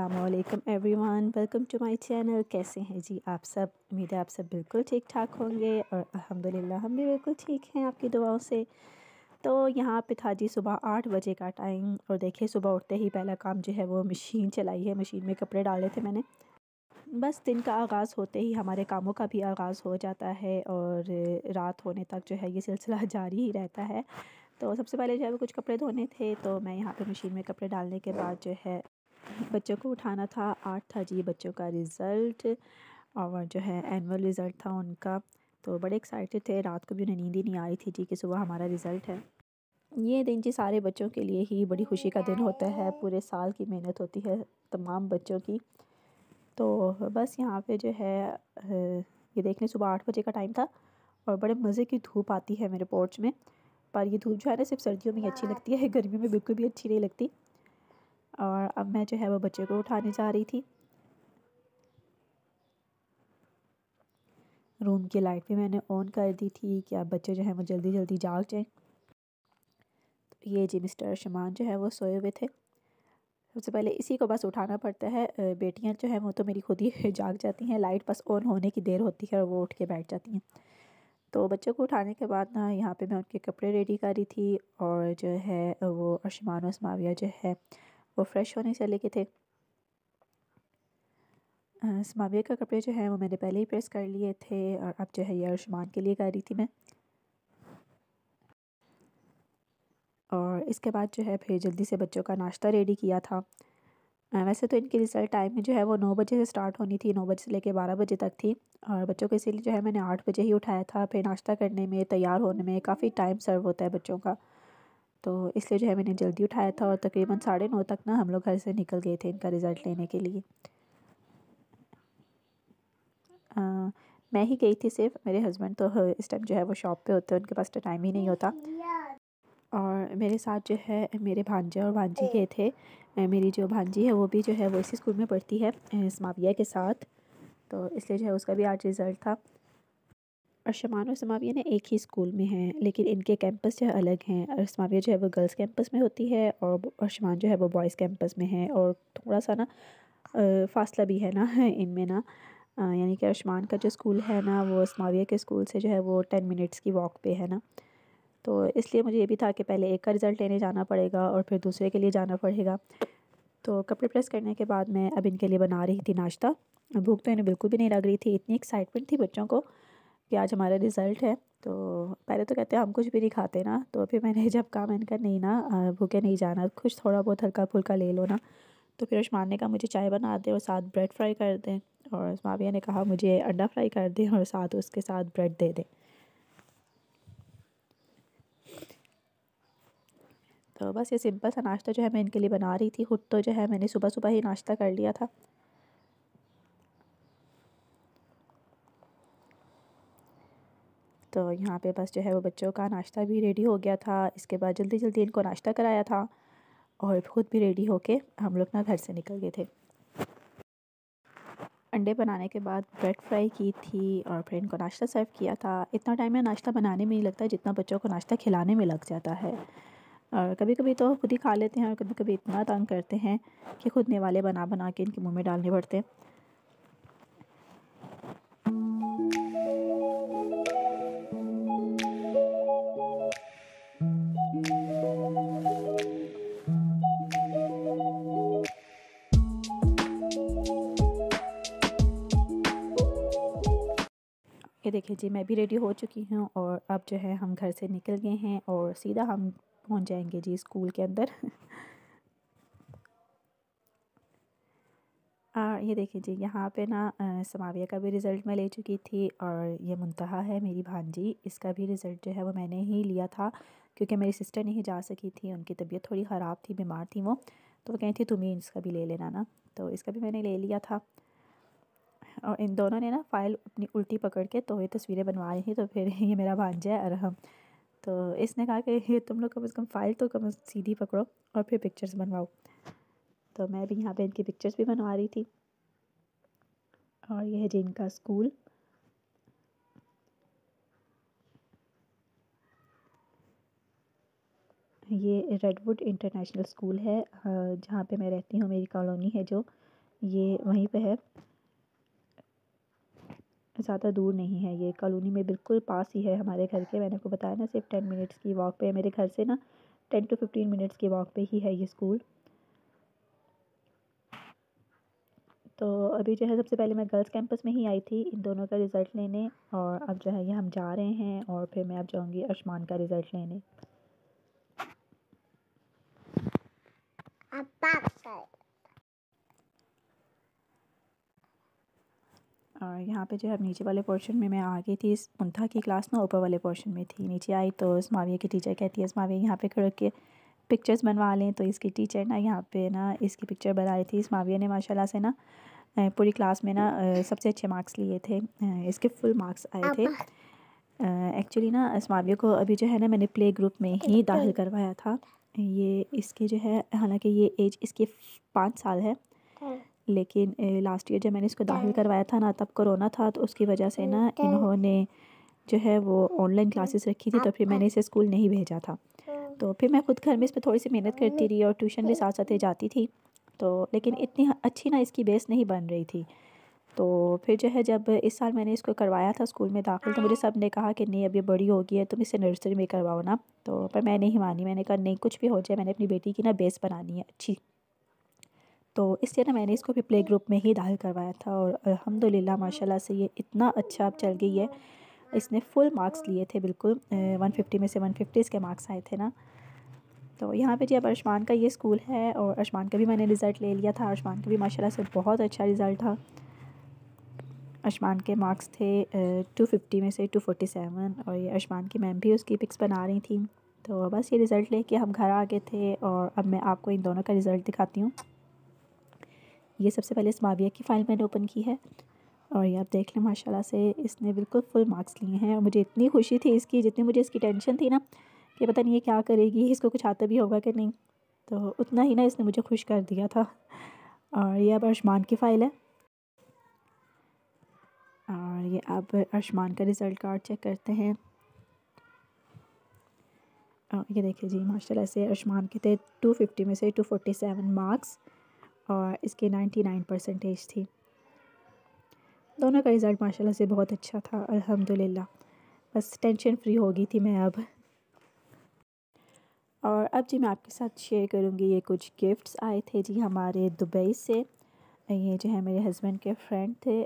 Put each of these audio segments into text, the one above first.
असलकम everyone welcome to my channel कैसे हैं जी आप सब उम्मीद है आप सब बिल्कुल ठीक ठाक होंगे और अल्हम्दुलिल्लाह हम भी बिल्कुल ठीक हैं आपकी दुआओं से तो यहाँ पे था जी सुबह आठ बजे का टाइम और देखिए सुबह उठते ही पहला काम जो है वो मशीन चलाई है मशीन में कपड़े डाले थे मैंने बस दिन का आगाज़ होते ही हमारे कामों का भी आगाज़ हो जाता है और रात होने तक जो है ये सिलसिला जारी ही रहता है तो सबसे पहले जो है वो कुछ कपड़े धोने थे तो मैं यहाँ पे मशीन में कपड़े डालने के बाद जो है बच्चों को उठाना था आठ था जी बच्चों का रिज़ल्ट और जो है एनुअल रिज़ल्ट था उनका तो बड़े एक्साइटेड थे रात को भी उन्हें नींद ही नहीं आ रही थी जी कि सुबह हमारा रिज़ल्ट है ये दिन जी सारे बच्चों के लिए ही बड़ी खुशी का दिन होता है पूरे साल की मेहनत होती है तमाम बच्चों की तो बस यहाँ पे जो है ये देखने सुबह आठ बजे का टाइम था और बड़े मज़े की धूप आती है मेरे पोर्च में पर ये धूप जो है ना सिर्फ सर्दियों में ही अच्छी लगती है गर्मियों में बिल्कुल भी अच्छी नहीं लगती और अब मैं जो है वो बच्चे को उठाने जा रही थी रूम की लाइट भी मैंने ऑन कर दी थी कि अब बच्चे जो है वो जल्दी जल्दी जाग जाएं तो ये जी मिस्टर शमान जो है वो सोए हुए थे सबसे पहले इसी को बस उठाना पड़ता है बेटियां जो है वो तो मेरी खुद ही जाग जाती हैं लाइट बस ऑन होने की देर होती है और वो उठ के बैठ जाती हैं तो बच्चों को उठाने के बाद ना यहाँ पे मैं उनके कपड़े रेडी कर रही थी और जो है वो अरशमान और समाविया जो है वो फ्रेश होने चले गए थे समाविया का कपड़े जो है वो मैंने पहले ही प्रेस कर लिए थे और अब जो है ये अरशमान के लिए कर रही थी मैं और इसके बाद जो है फिर जल्दी से बच्चों का नाश्ता रेडी किया था वैसे तो इनकी रिज़ल्ट टाइमिंग जो है वो नौ बजे से स्टार्ट होनी थी नौ बजे से लेकर बारह बजे तक थी और बच्चों को इसीलिए जो है मैंने आठ बजे ही उठाया था फिर नाश्ता करने में तैयार होने में काफ़ी टाइम सर्व होता है बच्चों का तो इसलिए जो है मैंने जल्दी उठाया था और तकरीबन साढ़े नौ तक ना हम लोग घर से निकल गए थे इनका रिज़ल्ट लेने के लिए आ, मैं ही गई थी सिर्फ मेरे हस्बैंड तो इस टाइम जो है वो शॉप पे होते हैं उनके पास तो टाइम ही नहीं होता और मेरे साथ जो है मेरे भांजे और भांजी गए थे मेरी जो भांजी है वो भी जो है वो इसी स्कूल में पढ़ती है इस माविया के साथ तो इसलिए जो है उसका भी आज रिज़ल्ट था शमान और समाविया ने एक ही स्कूल में हैं लेकिन इनके कैंपस जो है अलग हैं और समाविया जो है वो गर्ल्स कैंपस में होती है और शमान जो है वो बॉयज़ कैंपस में है और थोड़ा सा ना फासला भी है ना इनमें ना यानी कि अरशमान का जो स्कूल है ना वो असमाविया के स्कूल से जो है वो टेन मिनट्स की वॉक पे है ना तो इसलिए मुझे ये भी था कि पहले एक का रिज़ल्ट लेने जाना पड़ेगा और फिर दूसरे के लिए जाना पड़ेगा तो कपड़े प्रेस करने के बाद मैं अब इनके लिए बना रही थी नाश्ता भूख तो इन्हें बिल्कुल भी नहीं लग रही थी इतनी एक्साइटमेंट थी बच्चों को कि आज हमारा रिज़ल्ट है तो पहले तो कहते हैं हम कुछ भी नहीं खाते ना तो फिर मैंने जब कहा मैंने कहा नहीं ना भूखे नहीं जाना कुछ थोड़ा बहुत हल्का फुल्का ले लो ना तो फिर उस्मान ने कहा मुझे चाय बना दें और साथ ब्रेड फ्राई कर दें और माविया ने कहा मुझे अंडा फ्राई कर दें और साथ उसके साथ ब्रेड दे दें तो बस ये सिंपल सा नाश्ता जो है मैं इनके लिए बना रही थी खुद तो जो है मैंने सुबह सुबह ही नाश्ता कर लिया था तो यहाँ पे बस जो है वो बच्चों का नाश्ता भी रेडी हो गया था इसके बाद जल्दी जल्दी इनको नाश्ता कराया था और ख़ुद भी रेडी होके हम लोग ना घर से निकल गए थे अंडे बनाने के बाद ब्रेड फ्राई की थी और फिर इनको नाश्ता सर्व किया था इतना टाइम है नाश्ता बनाने में नहीं लगता जितना बच्चों को नाश्ता खिलाने में लग जाता है और कभी कभी तो खुद ही खा लेते हैं और कभी कभी इतना तंग करते हैं कि खुद ने वाले बना बना के इनके मुँह में डालने पड़ते हैं ओके देखिए जी मैं भी रेडी हो चुकी हूँ और अब जो है हम घर से निकल गए हैं और सीधा हम पहुँच जाएंगे जी स्कूल के अंदर और ये देखिए जी यहाँ पे ना समाविया का भी रिज़ल्ट मैं ले चुकी थी और ये मुंतहा है मेरी भांजी इसका भी रिज़ल्ट जो है वो मैंने ही लिया था क्योंकि मेरी सिस्टर नहीं जा सकी थी उनकी तबीयत थोड़ी ख़राब थी बीमार थी वो तो वो कहती थी तुम्हें इसका भी ले लेना ना तो इसका भी मैंने ले लिया था और इन दोनों ने ना फाइल अपनी उल्टी पकड़ के तो ये तस्वीरें रही हैं तो फिर ये मेरा भांजा है अरहम तो इसने कहा कि ये तुम लोग कम से कम फाइल तो कम सीधी पकड़ो और फिर पिक्चर्स बनवाओ तो मैं भी यहाँ पे इनकी पिक्चर्स भी बनवा रही थी और यह है जी इनका स्कूल ये रेडवुड इंटरनेशनल स्कूल है जहाँ पे मैं रहती हूँ मेरी कॉलोनी है जो ये वहीं पे है ज़्यादा दूर नहीं है ये कॉलोनी में बिल्कुल पास ही है हमारे घर के मैंने आपको बताया ना सिर्फ टेन मिनट्स की वॉक पे मेरे घर से ना टेन टू फिफ्टीन मिनट्स की वॉक पे ही है ये स्कूल तो अभी जो है सबसे पहले मैं गर्ल्स कैंपस में ही आई थी इन दोनों का रिज़ल्ट लेने और अब जो है ये हम जा रहे हैं और फिर मैं अब जाऊँगी अरशमान का रिज़ल्ट लेने और यहाँ पे जो है नीचे वाले पोर्शन में मैं आ गई थी इस मुंथा की क्लास में ऊपर वाले पोर्शन में थी नीचे आई तो इस माविया की टीचर कहती है इस माविया यहाँ पे खड़े के पिक्चर्स बनवा लें तो इसकी टीचर ना यहाँ पे ना इसकी पिक्चर बना रही थी इस माविया ने माशाला से ना पूरी क्लास में ना सबसे अच्छे मार्क्स लिए थे इसके फुल मार्क्स आए थे एक्चुअली ना इस माविया को अभी जो है ना मैंने प्ले ग्रुप में ही दाखिल करवाया था ये इसके जो है हालाँकि ये एज इसके पाँच साल है हाँ। लेकिन लास्ट ईयर जब मैंने इसको दाखिल हम्म। करवाया था ना तब कोरोना था तो उसकी वजह से ना हम्म, इन्होंने जो है वो ऑनलाइन क्लासेस रखी थी तो फिर मैंने इसे स्कूल नहीं भेजा था हम्म। तो फिर मैं खुद घर में इस पर थोड़ी सी मेहनत करती रही और ट्यूशन भी साथ साथ जाती थी तो लेकिन इतनी अच्छी ना इसकी बेस नहीं बन रही थी तो फिर जो है जब इस साल मैंने इसको करवाया था स्कूल में दाखिल तो मुझे सब ने कहा कि नहीं अभी बड़ी होगी है तुम इसे नर्सरी में करवाओ ना तो पर मैं नहीं मानी मैंने कहा नहीं कुछ भी हो जाए मैंने अपनी बेटी की ना बेस बनानी है अच्छी तो इसलिए ना मैंने इसको भी प्ले ग्रुप में ही दाखिल करवाया था और अल्हम्दुलिल्लाह माशाल्लाह से ये इतना अच्छा अब चल गई है इसने फुल मार्क्स लिए थे बिल्कुल वन फिफ्टी में से वन फिफ्टी इसके मार्क्स आए थे ना तो यहाँ पे जी अब अरशमान का ये स्कूल है और अरशमान का भी मैंने रिज़ल्ट ले लिया था अरशमान का भी माशाल्लाह से बहुत अच्छा रिज़ल्ट था अरशमान के मार्क्स थे टू फिफ्टी में से टू फोर्टी सेवन और ये अरशमान की मैम भी उसकी पिक्स बना रही थी तो बस ये रिज़ल्ट लेके हम घर आ गए थे और अब मैं आपको इन दोनों का रिज़ल्ट दिखाती हूँ ये सबसे पहले इस माविया की फ़ाइल मैंने ओपन की है और ये आप देख लें माशाल्लाह से इसने बिल्कुल फुल मार्क्स लिए हैं और मुझे इतनी खुशी थी इसकी जितनी मुझे इसकी टेंशन थी ना कि पता नहीं ये क्या करेगी इसको कुछ आता भी होगा कि नहीं तो उतना ही ना इसने मुझे खुश कर दिया था और ये अब अरशमान की फ़ाइल है और ये अब अरशमान का रिज़ल्ट कार्ड चेक करते हैं और ये देखिए जी माशाल्लाह से अरशमान के थे टू फिफ्टी में से टू सेवन मार्क्स और इसके नाइन परसेंटेज थी दोनों का रिज़ल्ट माशाल्लाह से बहुत अच्छा था अल्हम्दुलिल्लाह बस टेंशन फ्री हो गई थी मैं अब और अब जी मैं आपके साथ शेयर करूँगी ये कुछ गिफ्ट्स आए थे जी हमारे दुबई से ये जो है मेरे हस्बैंड के फ्रेंड थे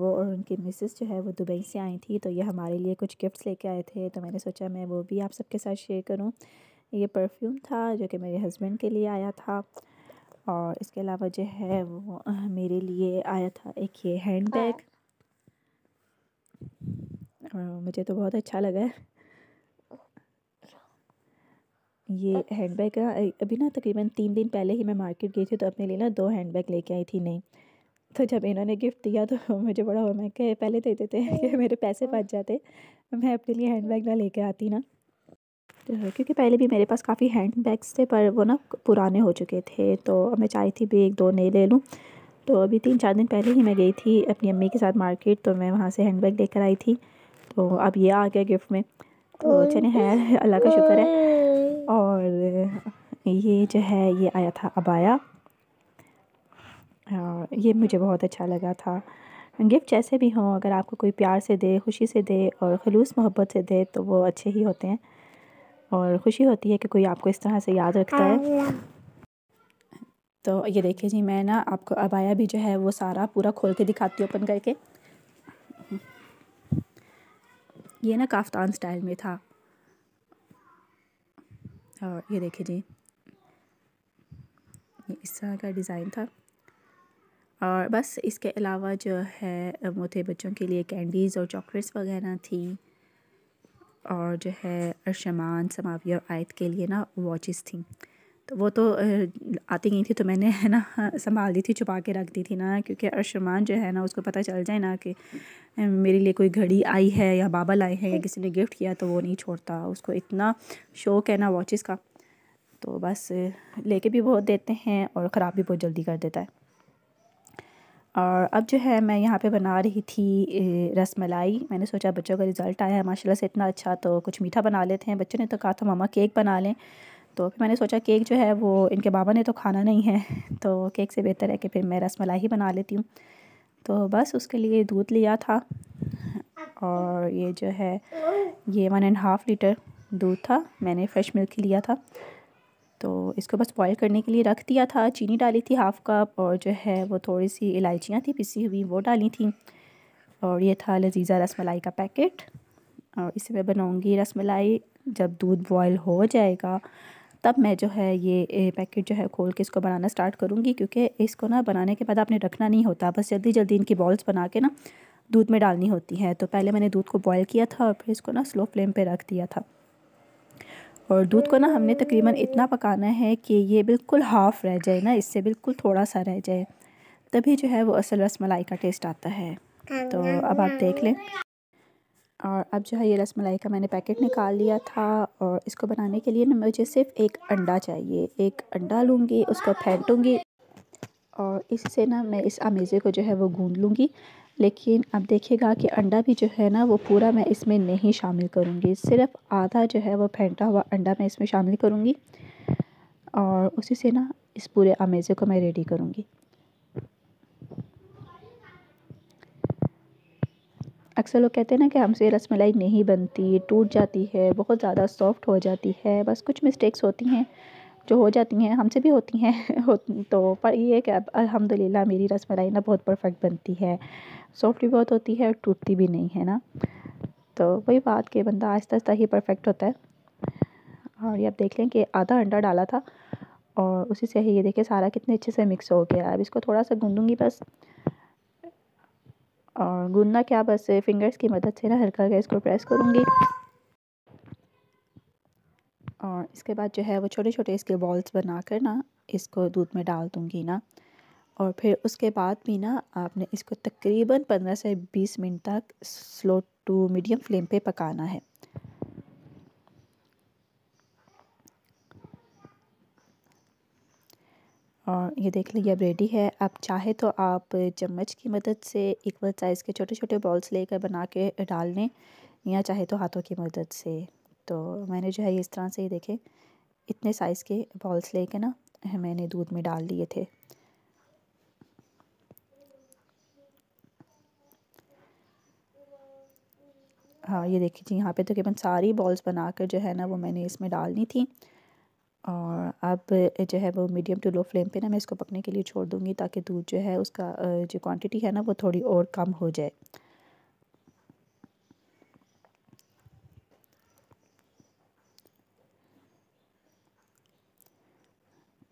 वो और उनकी मिसेस जो है वो दुबई से आई थी तो ये हमारे लिए कुछ गिफ्ट्स लेके आए थे तो मैंने सोचा मैं वो भी आप सबके साथ शेयर करूँ ये परफ्यूम था जो कि मेरे हस्बैंड के लिए आया था और इसके अलावा जो है वो मेरे लिए आया था एक ये हैंड बैग हाँ। मुझे तो बहुत अच्छा लगा है ये हैंड बैग अभी ना तकरीबन तीन दिन पहले ही मैं मार्केट गई थी तो अपने लिए ना दो हैंड बैग लेके आई थी नहीं तो जब इन्होंने गिफ्ट दिया तो मुझे बड़ा हुआ मैं कह पहले दे देते कि मेरे पैसे हाँ। बच जाते मैं अपने लिए हैंड बैग ना लेके आती ना क्योंकि पहले भी मेरे पास काफ़ी हैंड बैग्स थे पर वो ना पुराने हो चुके थे तो मैं चाहती थी भी एक दो नए ले लूँ तो अभी तीन चार दिन पहले ही मैं गई थी अपनी अम्मी के साथ मार्केट तो मैं वहाँ से हैंड बैग लेकर आई थी तो अब ये आ गया गिफ्ट में तो चले है अल्लाह का शुक्र है और ये जो है ये आया था अबाया हाँ, ये मुझे बहुत अच्छा लगा था गिफ्ट जैसे भी हों अगर आपको कोई प्यार से दे खुशी से दे और खलूस मोहब्बत से दे तो वो अच्छे ही होते हैं और ख़ुशी होती है कि कोई आपको इस तरह से याद रखता है तो ये देखिए जी मैं ना आपको अबाया भी जो है वो सारा पूरा खोल के दिखाती हूँ ओपन करके ये ना काफ्तान स्टाइल में था और ये देखिए जी ये इस तरह का डिज़ाइन था और बस इसके अलावा जो है मोटे बच्चों के लिए कैंडीज़ और चॉकलेट्स वगैरह थी और जो है अरशमान समाविया और आयत के लिए ना वॉचेस थी तो वो तो आती गई थी तो मैंने है ना संभाल दी थी छुपा के रख दी थी ना क्योंकि अरशमान जो है ना उसको पता चल जाए ना कि मेरे लिए कोई घड़ी आई है या बाबा लाए हैं या किसी ने गिफ्ट किया तो वो नहीं छोड़ता उसको इतना शौक़ है ना वॉचेस का तो बस लेके भी बहुत देते हैं और ख़राब भी बहुत जल्दी कर देता है और अब जो है मैं यहाँ पे बना रही थी रस मलाई मैंने सोचा बच्चों का रिज़ल्ट आया है माशाल्लाह से इतना अच्छा तो कुछ मीठा बना लेते हैं बच्चों ने तो कहा था मामा केक बना लें तो फिर मैंने सोचा केक जो है वो इनके बाबा ने तो खाना नहीं है तो केक से बेहतर है कि फिर मैं रस मलाई ही बना लेती हूँ तो बस उसके लिए दूध लिया था और ये जो है ये वन एंड हाफ़ लीटर दूध था मैंने फ्रेश मिल्क लिया था तो इसको बस बॉयल करने के लिए रख दिया था चीनी डाली थी हाफ़ कप और जो है वो थोड़ी सी इलायचियाँ थी पिसी हुई वो डाली थी और ये था लजीज़ा रसमलाई का पैकेट और इसे मैं बनाऊँगी रसमलाई जब दूध बॉयल हो जाएगा तब मैं जो है ये पैकेट जो है खोल के इसको बनाना स्टार्ट करूँगी क्योंकि इसको ना बनाने के बाद आपने रखना नहीं होता बस जल्दी जल्दी इनकी बॉल्स बना के ना दूध में डालनी होती है तो पहले मैंने दूध को बॉयल किया था और फिर इसको ना स्लो फ्लेम पे रख दिया था और दूध को ना हमने तकरीबन इतना पकाना है कि ये बिल्कुल हाफ़ रह जाए ना इससे बिल्कुल थोड़ा सा रह जाए तभी जो है वो असल रस मलाई का टेस्ट आता है तो अब आप देख लें और अब जो है ये रस मलाई का मैंने पैकेट निकाल लिया था और इसको बनाने के लिए ना मुझे सिर्फ एक अंडा चाहिए एक अंडा लूँगी उसको फेंटूँगी और इससे ना मैं इस अमेज़े को जो है वो गूँध लूँगी लेकिन अब देखिएगा कि अंडा भी जो है ना वो पूरा मैं इसमें नहीं शामिल करूँगी सिर्फ आधा जो है वो फेंटा हुआ अंडा मैं इसमें शामिल करूँगी और उसी से ना इस पूरे अमेज़े को मैं रेडी करूँगी अक्सर लोग कहते हैं ना कि हमसे रसमलाई नहीं बनती टूट जाती है बहुत ज़्यादा सॉफ्ट हो जाती है बस कुछ मिस्टेक्स होती हैं जो हो जाती हैं हमसे भी होती हैं हो तो पर ये है कि अब अलहमदिल्ला मेरी रसमलाई ना बहुत परफेक्ट बनती है सॉफ्ट भी बहुत होती है और टूटती भी नहीं है ना तो वही बात कि बंदा आहिस्ता आहिस्ता ही परफेक्ट होता है और ये आप देख लें कि आधा अंडा डाला था और उसी से ही ये देखिए सारा कितने अच्छे से मिक्स हो गया अब इसको थोड़ा सा गूंदूंगी बस और गूंदना क्या बस फिंगर्स की मदद से ना हल्का हल्का इसको प्रेस करूँगी और इसके बाद जो है वो छोटे छोटे इसके बॉल्स बना कर ना इसको दूध में डाल दूँगी ना और फिर उसके बाद भी ना आपने इसको तकरीबन पंद्रह से बीस मिनट तक स्लो टू मीडियम फ्लेम पे पकाना है और ये देख लीजिए अब रेडी है आप चाहे तो आप चम्मच की मदद से इक्वल साइज़ के छोटे छोटे बॉल्स लेकर बना के डाल लें या चाहे तो हाथों की मदद से तो मैंने जो है इस तरह से ये देखे इतने साइज़ के बॉल्स लेके ना मैंने दूध में डाल दिए थे हाँ ये देखिए जी यहाँ पे तकरीबन तो सारी बॉल्स बना कर जो है ना वो मैंने इसमें डालनी थी और अब जो है वो मीडियम टू लो फ्लेम पे ना मैं इसको पकने के लिए छोड़ दूँगी ताकि दूध जो है उसका जो क्वांटिटी है ना वो थोड़ी और कम हो जाए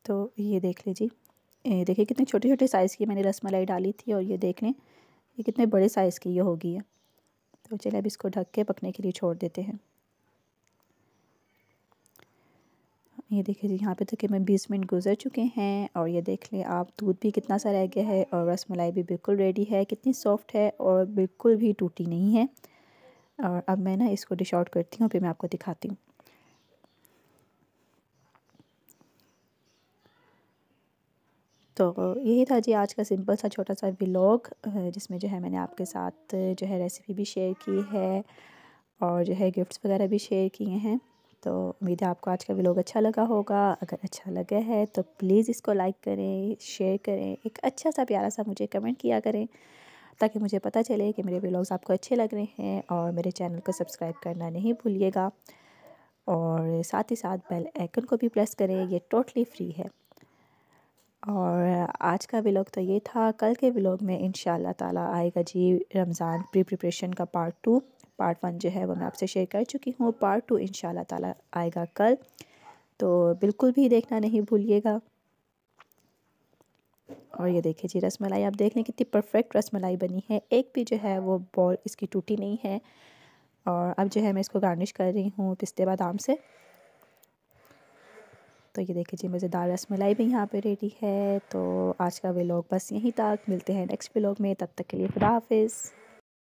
तो ये देख लीजिए ये देखिए कितने छोटे छोटे साइज़ की मैंने रस मलाई डाली थी और ये देख लें ये कितने बड़े साइज़ की ये होगी है तो चलिए अब इसको ढक के पकने के लिए छोड़ देते हैं ये देखिए जी यहाँ पे मैं तो बीस मिनट गुजर चुके हैं और ये देख लें आप दूध भी कितना सा रह गया है और रस मलाई भी बिल्कुल रेडी है कितनी सॉफ्ट है और बिल्कुल भी टूटी नहीं है और अब मैं ना इसको डिश आउट करती हूँ फिर मैं आपको दिखाती हूँ तो यही था जी आज का सिंपल सा छोटा सा व्लॉग जिसमें जो है मैंने आपके साथ जो है रेसिपी भी शेयर की है और जो है गिफ्ट्स वगैरह भी शेयर किए हैं तो उम्मीद है आपको आज का व्लॉग अच्छा लगा होगा अगर अच्छा लगा है तो प्लीज़ इसको लाइक करें शेयर करें एक अच्छा सा प्यारा सा मुझे कमेंट किया करें ताकि मुझे पता चले कि मेरे व्लॉग्स आपको अच्छे लग रहे हैं और मेरे चैनल को सब्सक्राइब करना नहीं भूलिएगा और साथ ही साथ बेल आइकन को भी प्रेस करें ये टोटली फ्री है और आज का व्लॉग तो ये था कल के व्लॉग में इन ताला आएगा जी रमज़ान प्री प्रिपरेशन का पार्ट टू पार्ट वन जो है वो मैं आपसे शेयर कर चुकी हूँ पार्ट टू इन ताला आएगा कल तो बिल्कुल भी देखना नहीं भूलिएगा और ये देखिए जी रसमलाई आप देख लें कितनी परफेक्ट रसमलाई बनी है एक भी जो है वो बॉल इसकी टूटी नहीं है और अब जो है मैं इसको गार्निश कर रही हूँ पिस्ते बादाम से तो ये देखिए जी दाल रस मलाई भी यहाँ पे रेडी है तो आज का व्लॉग बस यहीं तक मिलते हैं नेक्स्ट वे में तब तक के लिए खुदाफिज